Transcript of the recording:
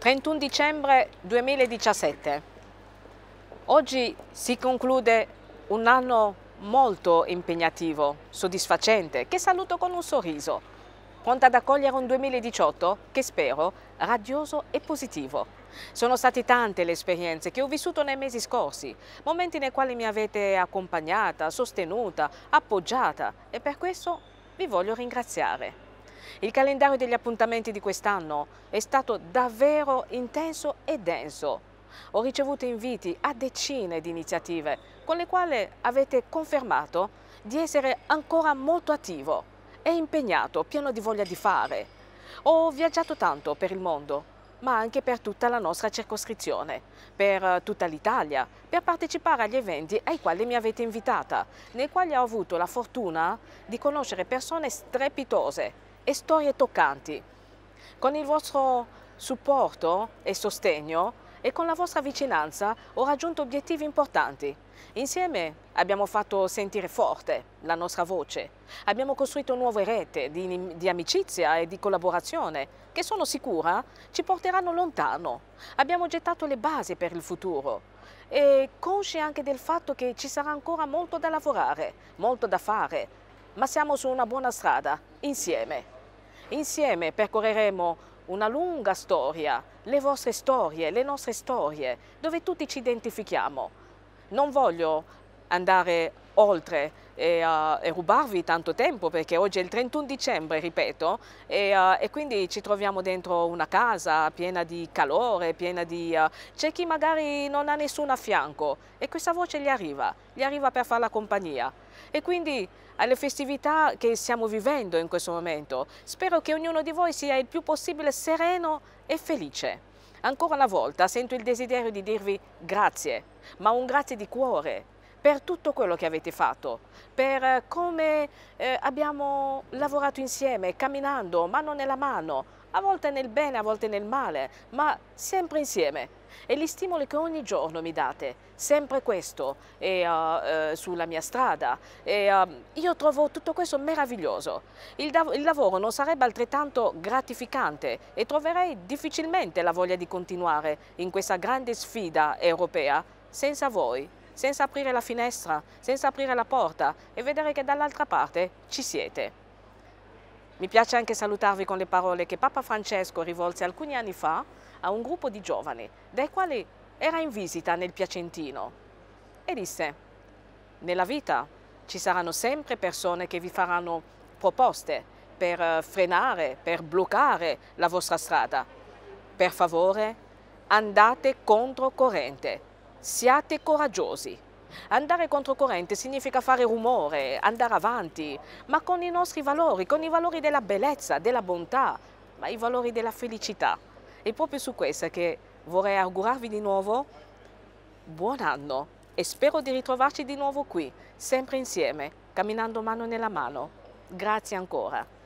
31 dicembre 2017. Oggi si conclude un anno molto impegnativo, soddisfacente, che saluto con un sorriso, pronta ad accogliere un 2018 che spero radioso e positivo. Sono state tante le esperienze che ho vissuto nei mesi scorsi, momenti nei quali mi avete accompagnata, sostenuta, appoggiata e per questo vi voglio ringraziare. Il calendario degli appuntamenti di quest'anno è stato davvero intenso e denso. Ho ricevuto inviti a decine di iniziative con le quali avete confermato di essere ancora molto attivo e impegnato, pieno di voglia di fare. Ho viaggiato tanto per il mondo, ma anche per tutta la nostra circoscrizione, per eh, tutta l'Italia, per partecipare agli eventi ai quali mi avete invitata, nei quali ho avuto la fortuna di conoscere persone strepitose e storie toccanti. Con il vostro supporto e sostegno e con la vostra vicinanza ho raggiunto obiettivi importanti. Insieme abbiamo fatto sentire forte la nostra voce, abbiamo costruito nuove rete di, di, amicizia e di collaborazione che sono sicura ci porteranno lontano. Abbiamo gettato le basi per il futuro e consci anche del fatto che ci sarà ancora molto da lavorare, molto da fare, ma siamo su una buona strada, insieme. Insieme percorreremo una lunga storia, le vostre storie, le nostre storie, dove tutti ci identifichiamo. Non voglio andare oltre e, uh, e, rubarvi tanto tempo perché oggi è il 31 dicembre, ripeto, e, uh, e quindi ci troviamo dentro una casa piena di calore, piena di... Uh, c'è chi magari non ha nessuno a fianco e questa voce gli arriva, gli arriva per fare la compagnia. E quindi alle festività che stiamo vivendo in questo momento, spero che ognuno di voi sia il più possibile sereno e felice. Ancora una volta sento il desiderio di dirvi grazie, ma un grazie di cuore, per tutto quello che avete fatto, per eh, come eh, abbiamo lavorato insieme, camminando mano nella mano, a volte nel bene, a volte nel male, ma sempre insieme. E gli stimoli che ogni giorno mi date, sempre questo, e, uh, uh, sulla mia strada. E, uh, io trovo tutto questo meraviglioso. Il, il lavoro non sarebbe altrettanto gratificante e troverei difficilmente la voglia di continuare in questa grande sfida europea senza voi senza aprire la finestra, senza aprire la porta e vedere che dall'altra parte ci siete. Mi piace anche salutarvi con le parole che Papa Francesco rivolse alcuni anni fa a un gruppo di giovani, dai quali era in visita nel Piacentino, e disse, nella vita ci saranno sempre persone che vi faranno proposte per eh, frenare, per bloccare la vostra strada. Per favore, andate contro corrente, Siate coraggiosi. Andare controcorrente significa fare rumore, andare avanti, ma con i nostri valori, con i valori della bellezza, della bontà, ma i valori della felicità. È proprio su questo che vorrei augurarvi di nuovo buon anno e spero di ritrovarci di nuovo qui, sempre insieme, camminando mano nella mano. Grazie ancora.